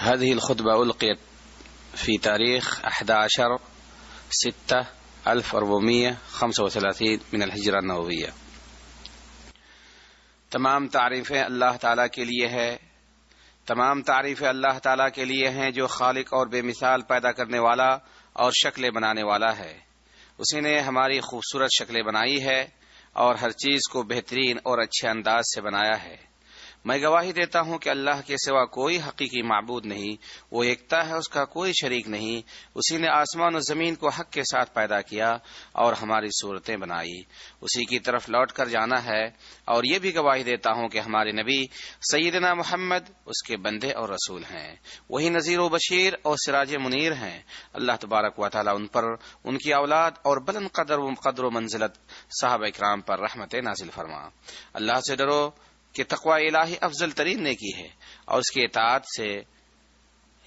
هذه في تاريخ 11 6 1435 من اشرخ الفرومی تمام تعریفیں اللہ تعالی کے لیے ہے تمام تعریفیں اللہ تعالیٰ کے لیے ہیں جو خالق اور بے مثال پیدا کرنے والا اور شکلیں بنانے والا ہے اسی نے ہماری خوبصورت شکلیں بنائی ہے اور ہر چیز کو بہترین اور اچھے انداز سے بنایا ہے میں گواہی دیتا ہوں کہ اللہ کے سوا کوئی حقیقی معبود نہیں وہ ایکتا ہے اس کا کوئی شریک نہیں اسی نے آسمان و زمین کو حق کے ساتھ پیدا کیا اور ہماری صورتیں بنائی اسی کی طرف لوٹ کر جانا ہے اور یہ بھی گواہی دیتا ہوں کہ ہمارے نبی سیدنا محمد اس کے بندے اور رسول ہیں وہی نذیر و بشیر اور سراج منیر ہیں اللہ تبارک و تعالیٰ ان پر ان کی اولاد اور بلند قدر و قدر و منزلت صاحب اکرام پر رحمت نازل فرما اللہ سے ڈرو کہ تقوی الہی افضل ترین نے کی ہے اور اس کی اطاعت سے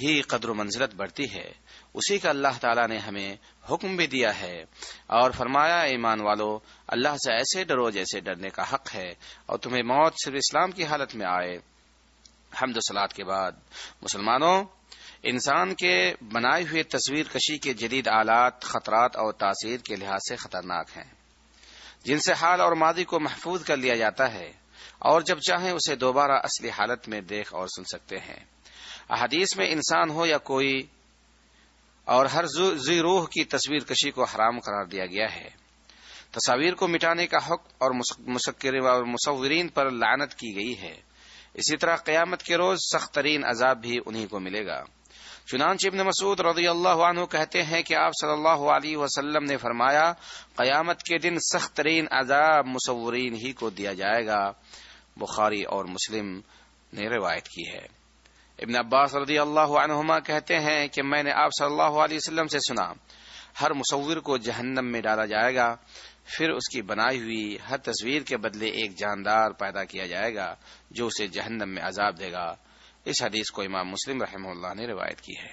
ہی قدر و منزلت بڑھتی ہے اسی کا اللہ تعالیٰ نے ہمیں حکم بھی دیا ہے اور فرمایا ایمان والو اللہ سے ایسے ڈرو جیسے ڈرنے کا حق ہے اور تمہیں موت صرف اسلام کی حالت میں آئے حمد و سلاد کے بعد مسلمانوں انسان کے بنائے ہوئے تصویر کشی کے جدید آلات خطرات اور تاثیر کے لحاظ سے خطرناک ہیں جن سے حال اور ماضی کو محفوظ کر لیا جاتا ہے اور جب چاہیں اسے دوبارہ اصلی حالت میں دیکھ اور سن سکتے ہیں احادیث میں انسان ہو یا کوئی اور ہر زی روح کی تصویر کشی کو حرام قرار دیا گیا ہے تصاویر کو مٹانے کا حق اور مصورین پر لعنت کی گئی ہے اسی طرح قیامت کے روز سخت ترین عذاب بھی انہی کو ملے گا چنانچہ ابن مسعود رضی اللہ عنہ کہتے ہیں کہ آپ صلی اللہ علیہ وسلم نے فرمایا قیامت کے دن سخت ترین عذاب مصورین ہی کو دیا جائے گا بخاری اور مسلم نے روایت کی ہے ابن عباس رضی اللہ عنہما کہتے ہیں کہ میں نے آپ صلی اللہ علیہ وسلم سے سنا ہر مصور کو جہنم میں ڈالا جائے گا پھر اس کی بنائی ہوئی ہر تصویر کے بدلے ایک جاندار پیدا کیا جائے گا جو اسے جہنم میں عذاب دے گا اس حدیث کو امام مسلم رحمہ اللہ نے روایت کی ہے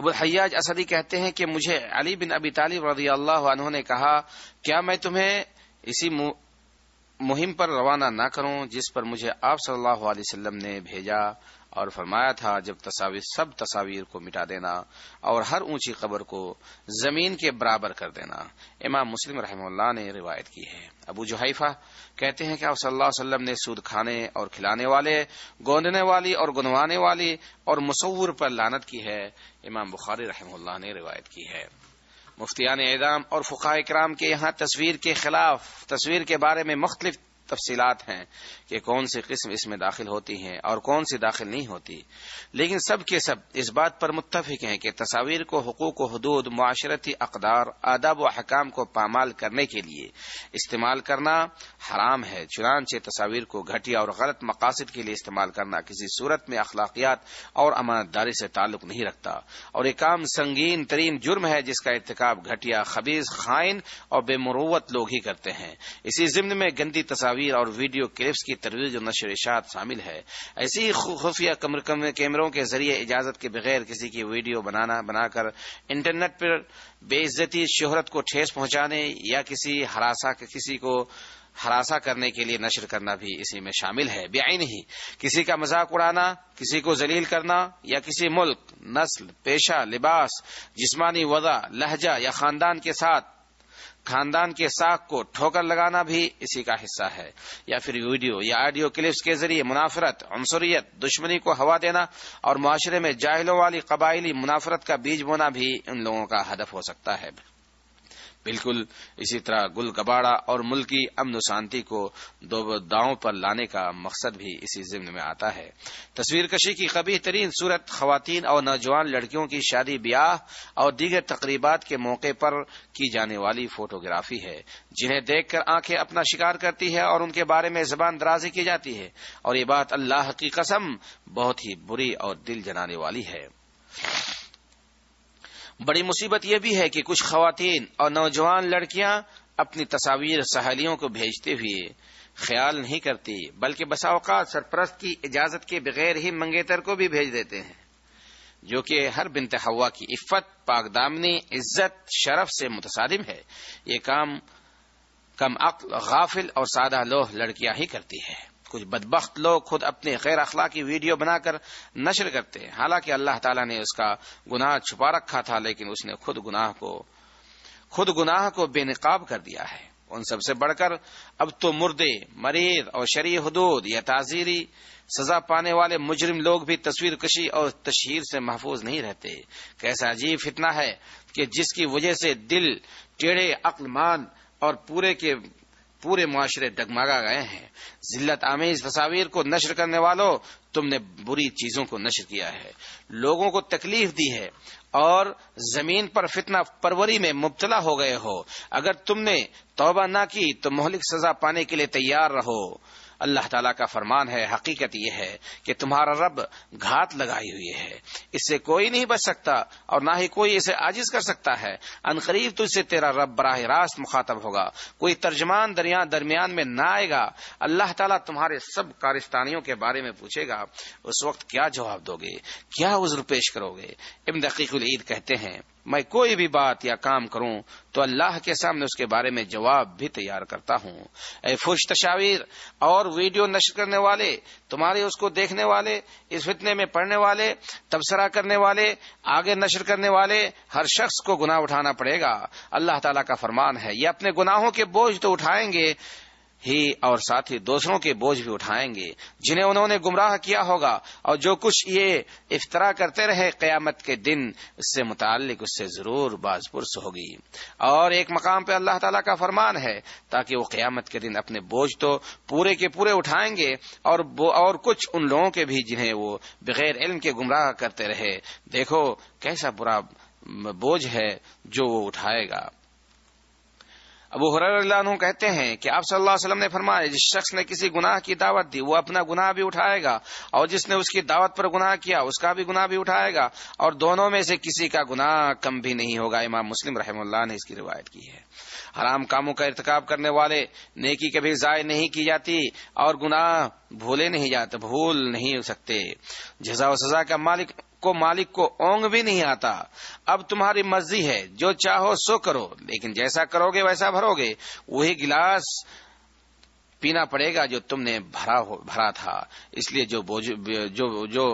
ابو الحیاج اسدی کہتے ہیں کہ مجھے علی بن ابی طالب رضی اللہ عنہ نے کہا کیا میں تمہیں اسی مہم پر روانہ نہ کروں جس پر مجھے آپ صلی اللہ علیہ وسلم نے بھیجا اور فرمایا تھا جب تصاویر سب تصاویر کو مٹا دینا اور ہر اونچی قبر کو زمین کے برابر کر دینا امام مسلم رحمہ اللہ نے روایت کی ہے ابو جوہیفہ کہتے ہیں کہ آپ صلی اللہ علیہ وسلم نے سود کھانے اور کھلانے والے گوندنے والی اور گنوانے والی اور مصور پر لانت کی ہے امام بخاری رحمہ اللہ نے روایت کی ہے مفتیان اعدام اور فقہ اکرام کے یہاں تصویر کے خلاف تصویر کے بارے میں مختلف تفصیلات ہیں کہ کون سی قسم اس میں داخل ہوتی ہیں اور کون سی داخل نہیں ہوتی لیکن سب کے سب اس بات پر متفق ہیں کہ تصاویر کو حقوق و حدود معاشرتی اقدار آداب و حکام کو پامال کرنے کے لیے استعمال کرنا حرام ہے چنانچہ تصاویر کو گھٹیا اور غلط مقاصد کے لیے استعمال کرنا کسی صورت میں اخلاقیات اور امانتداری سے تعلق نہیں رکھتا اور یہ کام سنگین ترین جرم ہے جس کا ارتقاب گھٹیا خبیز خائن اور بے مروت لوگ ہی کرتے ہیں اسی ضمن میں گندی تصاویر تصاویر اور ویڈیو کلپس کی ترویج و نشر اشاعت شامل ہے ایسی ہی خفیہ کیمروں کے ذریعے اجازت کے بغیر کسی کی ویڈیو بنانا بنا کر انٹرنیٹ پر بے عزتی شہرت کو ٹھیس پہنچانے یا کسی ہراساں کے لیے نشر کرنا بھی اسی میں شامل ہے بے آئی نہیں کسی کا مذاق اڑانا کسی کو ذلیل کرنا یا کسی ملک نسل پیشہ لباس جسمانی وضع لہجہ یا خاندان کے ساتھ خاندان کے ساکھ کو ٹھوکر لگانا بھی اسی کا حصہ ہے یا پھر ویڈیو یا آڈیو کلپس کے ذریعے منافرت عنصریت دشمنی کو ہوا دینا اور معاشرے میں جاہلوں والی قبائلی منافرت کا بیج بونا بھی ان لوگوں کا ہدف ہو سکتا ہے بالکل اسی طرح گل گباڑا اور ملکی امن و شانتی کو دو داؤں پر لانے کا مقصد بھی اسی ضمن میں آتا ہے تصویر کشی کی قبی ترین صورت خواتین اور نوجوان لڑکیوں کی شادی بیاہ اور دیگر تقریبات کے موقع پر کی جانے والی فوٹوگرافی ہے جنہیں دیکھ کر آنکھیں اپنا شکار کرتی ہے اور ان کے بارے میں زبان درازی کی جاتی ہے اور یہ بات اللہ کی قسم بہت ہی بری اور دل جنانے والی ہے بڑی مصیبت یہ بھی ہے کہ کچھ خواتین اور نوجوان لڑکیاں اپنی تصاویر سہیلیوں کو بھیجتے ہوئے خیال نہیں کرتی بلکہ بسا اوقات سرپرست کی اجازت کے بغیر ہی منگیتر کو بھی بھیج دیتے ہیں جو کہ ہر بنت ہوا کی عفت پاک دامنی عزت شرف سے متصادم ہے یہ کام کم عقل غافل اور سادہ لوہ لڑکیاں ہی کرتی ہے کچھ بدبخت لوگ خود اپنے خیر اخلاقی ویڈیو بنا کر نشر کرتے حالانکہ اللہ تعالیٰ نے اس کا گناہ چھپا رکھا تھا لیکن اس نے خود گناہ کو خود گناہ کو بے نقاب کر دیا ہے ان سب سے بڑھ کر اب تو مردے مریض اور شریح حدود یا تعزیری سزا پانے والے مجرم لوگ بھی تصویر کشی اور تشہیر سے محفوظ نہیں رہتے کیسا عجیب فتنہ ہے کہ جس کی وجہ سے دل ٹیڑے عقل مان اور پورے کے پورے معاشرے ڈگمگا گئے ہیں ذلت آمیز تصاویر کو نشر کرنے والوں تم نے بری چیزوں کو نشر کیا ہے لوگوں کو تکلیف دی ہے اور زمین پر فتنہ پروری میں مبتلا ہو گئے ہو اگر تم نے توبہ نہ کی تو مہلک سزا پانے کے لیے تیار رہو اللہ تعالیٰ کا فرمان ہے حقیقت یہ ہے کہ تمہارا رب گھات لگائی ہوئی ہے اس سے کوئی نہیں بچ سکتا اور نہ ہی کوئی اسے عاجز کر سکتا ہے قریب تو اسے تیرا رب براہ راست مخاطب ہوگا کوئی ترجمان دریا درمیان میں نہ آئے گا اللہ تعالیٰ تمہارے سب کارستانیوں کے بارے میں پوچھے گا اس وقت کیا جواب دو گے کیا عزر پیش کرو گے ابن دقیق العید کہتے ہیں میں کوئی بھی بات یا کام کروں تو اللہ کے سامنے اس کے بارے میں جواب بھی تیار کرتا ہوں اے فوش تشاویر اور ویڈیو نشر کرنے والے تمہارے اس کو دیکھنے والے اس فتنے میں پڑھنے والے تبصرہ کرنے والے آگے نشر کرنے والے ہر شخص کو گناہ اٹھانا پڑے گا اللہ تعالیٰ کا فرمان ہے یہ اپنے گناہوں کے بوجھ تو اٹھائیں گے ہی اور ساتھ ہی دوسروں کے بوجھ بھی اٹھائیں گے جنہیں انہوں نے گمراہ کیا ہوگا اور جو کچھ یہ افطرا کرتے رہے قیامت کے دن اس سے متعلق اس سے ضرور باز پرس ہوگی اور ایک مقام پہ اللہ تعالیٰ کا فرمان ہے تاکہ وہ قیامت کے دن اپنے بوجھ تو پورے کے پورے اٹھائیں گے اور اور کچھ ان لوگوں کے بھی جنہیں وہ بغیر علم کے گمراہ کرتے رہے دیکھو کیسا برا بوجھ ہے جو وہ اٹھائے گا ابو اللہ اللہ کہتے ہیں کہ آپ صلی اللہ علیہ وسلم نے فرمایا جس شخص نے کسی گناہ کی دعوت دی وہ اپنا گناہ بھی اٹھائے گا اور جس نے اس کی دعوت پر گناہ کیا اس کا بھی گناہ بھی اٹھائے گا اور دونوں میں سے کسی کا گناہ کم بھی نہیں ہوگا امام مسلم رحم اللہ نے اس کی روایت کی ہے حرام کاموں کا ارتکاب کرنے والے نیکی کبھی ضائع نہیں کی جاتی اور گناہ بھولے نہیں جاتے بھول نہیں ہو سکتے جزا و سزا کا مالک کو مالک کو اونگ بھی نہیں آتا اب تمہاری مرضی ہے جو چاہو سو کرو لیکن جیسا کرو گے ویسا بھرو گے وہی گلاس پینا پڑے گا جو تم نے بھرا بھرا تھا اس لیے جو جو جو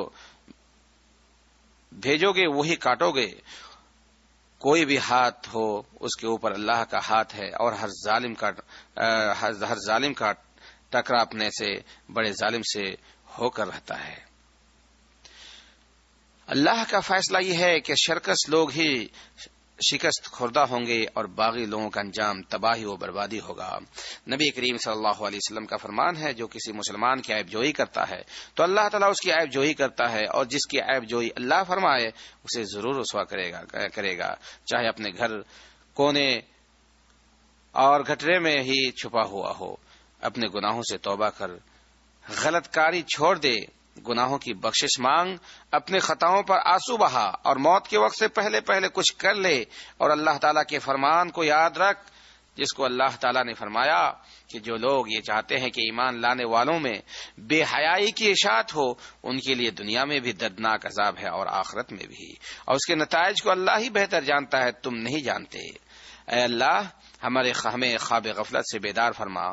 بھیجو گے وہی کاٹو گے کوئی بھی ہاتھ ہو اس کے اوپر اللہ کا ہاتھ ہے اور ہر ظالم کا ہر ظالم کا ٹکرا اپنے سے بڑے ظالم سے ہو کر رہتا ہے اللہ کا فیصلہ یہ ہے کہ شرکس لوگ ہی شکست خوردہ ہوں گے اور باغی لوگوں کا انجام تباہی و بربادی ہوگا نبی کریم صلی اللہ علیہ وسلم کا فرمان ہے جو کسی مسلمان کی عیب جوئی کرتا ہے تو اللہ تعالیٰ اس کی عیب جوئی کرتا ہے اور جس کی عیب جوئی اللہ فرمائے اسے ضرور رسوا کرے گا کرے گا چاہے اپنے گھر کونے اور گھٹرے میں ہی چھپا ہوا ہو اپنے گناہوں سے توبہ کر غلط کاری چھوڑ دے گناہوں کی بخشش مانگ اپنے خطاؤں پر آنسو بہا اور موت کے وقت سے پہلے پہلے کچھ کر لے اور اللہ تعالیٰ کے فرمان کو یاد رکھ جس کو اللہ تعالیٰ نے فرمایا کہ جو لوگ یہ چاہتے ہیں کہ ایمان لانے والوں میں بے حیائی کی اشاعت ہو ان کے لیے دنیا میں بھی دردناک عذاب ہے اور آخرت میں بھی اور اس کے نتائج کو اللہ ہی بہتر جانتا ہے تم نہیں جانتے اے اللہ ہمارے ہمیں خواب غفلت سے بیدار فرما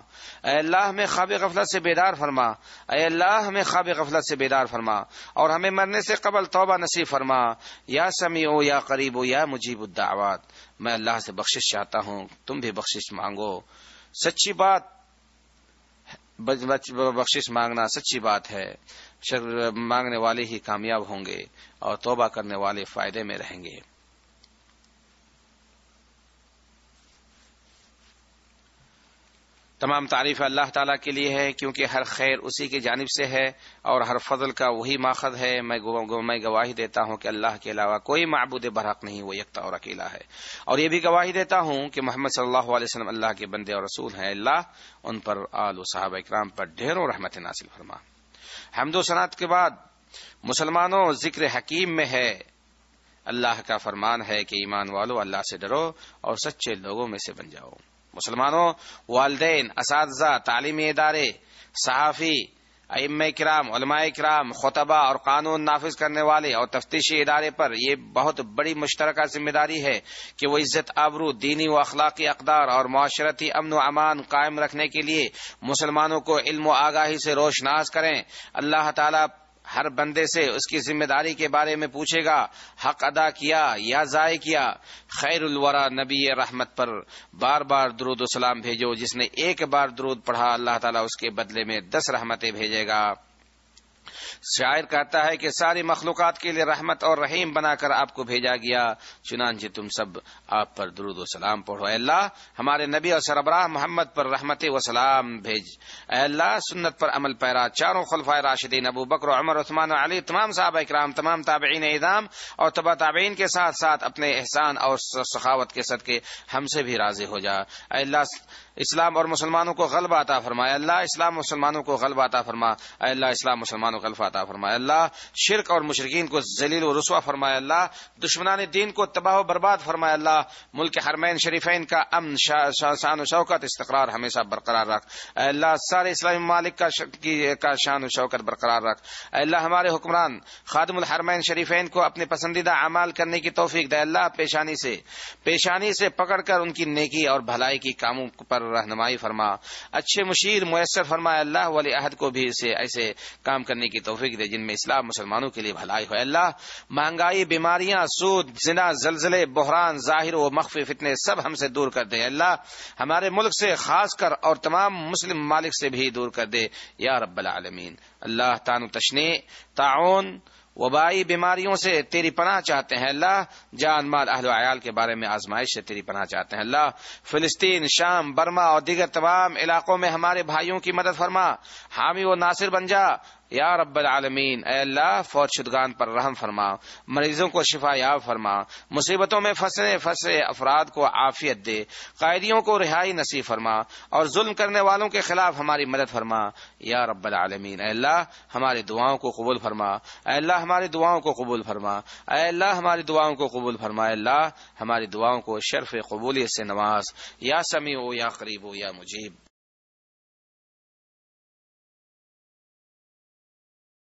اے اللہ ہمیں خواب غفلت سے بیدار فرما اے اللہ ہمیں خواب غفلت سے بیدار فرما اور ہمیں مرنے سے قبل توبہ نصیب فرما یا سمیع او یا قریب ہو یا مجیب الدعوات میں اللہ سے بخشش چاہتا ہوں تم بھی بخشش مانگو سچی بات بخشش مانگنا سچی بات ہے مانگنے والے ہی کامیاب ہوں گے اور توبہ کرنے والے فائدے میں رہیں گے تمام تعریف اللہ تعالیٰ کے لیے ہے کیونکہ ہر خیر اسی کی جانب سے ہے اور ہر فضل کا وہی ماخذ ہے میں گواہی دیتا ہوں کہ اللہ کے علاوہ کوئی معبود برحق نہیں وہ یکتا اور اکیلا ہے اور یہ بھی گواہی دیتا ہوں کہ محمد صلی اللہ علیہ وسلم اللہ کے بندے اور رسول ہیں اللہ ان پر آل و صحابہ اکرام پر ڈھیروں رحمت ناصل فرما حمد و صنعت کے بعد مسلمانوں ذکر حکیم میں ہے اللہ کا فرمان ہے کہ ایمان والو اللہ سے ڈرو اور سچے لوگوں میں سے بن جاؤ مسلمانوں والدین اساتذہ تعلیمی ادارے صحافی ام کرام علماء کرام خطبہ اور قانون نافذ کرنے والے اور تفتیشی ادارے پر یہ بہت بڑی مشترکہ ذمہ داری ہے کہ وہ عزت آبرو دینی و اخلاقی اقدار اور معاشرتی امن و امان قائم رکھنے کے لیے مسلمانوں کو علم و آگاہی سے روشناس کریں اللہ تعالیٰ ہر بندے سے اس کی ذمہ داری کے بارے میں پوچھے گا حق ادا کیا یا ضائع کیا خیر الورا نبی رحمت پر بار بار درود و سلام بھیجو جس نے ایک بار درود پڑھا اللہ تعالیٰ اس کے بدلے میں دس رحمتیں بھیجے گا شاعر کہتا ہے کہ ساری مخلوقات کے لیے رحمت اور رحیم بنا کر آپ کو بھیجا گیا چنانچہ تم سب آپ پر درود و سلام پڑھو اے اللہ ہمارے نبی اور سربراہ محمد پر رحمت و سلام بھیج اے اللہ سنت پر عمل پیرا چاروں خلفائے راشدین ابو بکر عمر عثمان و علی تمام صحابہ اکرام تمام تابعین ادام اور تبا تابعین کے ساتھ ساتھ اپنے احسان اور سخاوت کے سد کے ہم سے بھی راضی ہو جا اے اللہ اسلام اور مسلمانوں کو عطا فرما فرمایا اللہ اسلام مسلمانوں کو غلبہ عطا فرما اے اللہ اسلام مسلمانوں کو عطا فرما اے اللہ شرک اور مشرقین کو ذلیل و رسوا فرمایا دشمنان دین کو تباہ و برباد فرمایا ملک حرمین شریفین کا امن شان و شوکت استقرار ہمیشہ برقرار رکھ اے اللہ سارے اسلامی مالک کا شان و شوکت برقرار رکھ اے اللہ ہمارے حکمران خادم الحرمین شریفین کو اپنے پسندیدہ اعمال کرنے کی توفیق دے اللہ پیشانی سے پیشانی سے پکڑ کر ان کی نیکی اور بھلائی کی کاموں پر رہنمائی فرما اچھے مشیر میسر فرما اللہ ولی عہد کو بھی اسے ایسے کام کرنے کی توفیق دے جن میں اسلام مسلمانوں کے لیے بھلائی ہو اللہ مہنگائی بیماریاں سود زنا زلزلے بحران ظاہر و مخفی فتنے سب ہم سے دور کر دے اللہ ہمارے ملک سے خاص کر اور تمام مسلم مالک سے بھی دور کر دے یا رب العالمین اللہ تعان تشنی تعاون وبائی بیماریوں سے تیری پناہ چاہتے ہیں اللہ جان مال اہل و عیال کے بارے میں آزمائش سے تیری پناہ چاہتے ہیں اللہ فلسطین شام برما اور دیگر تمام علاقوں میں ہمارے بھائیوں کی مدد فرما حامی و ناصر بن جا یا رب العالمین اے اللہ فوج شدگان پر رحم فرما مریضوں کو شفا یاب فرما مصیبتوں میں پھنسے پھنسے افراد کو عافیت دے قائدیوں کو رہائی نصیب فرما اور ظلم کرنے والوں کے خلاف ہماری مدد فرما یا رب العالمین اے اللہ ہماری دعاؤں کو قبول فرما اے اللہ ہماری دعاؤں کو قبول فرما اے اللہ ہماری دعاؤں کو قبول فرما اے اللہ ہماری دعاؤں کو شرف قبولیت سے نواز یا سمیع ہو یا قریب ہو یا مجیب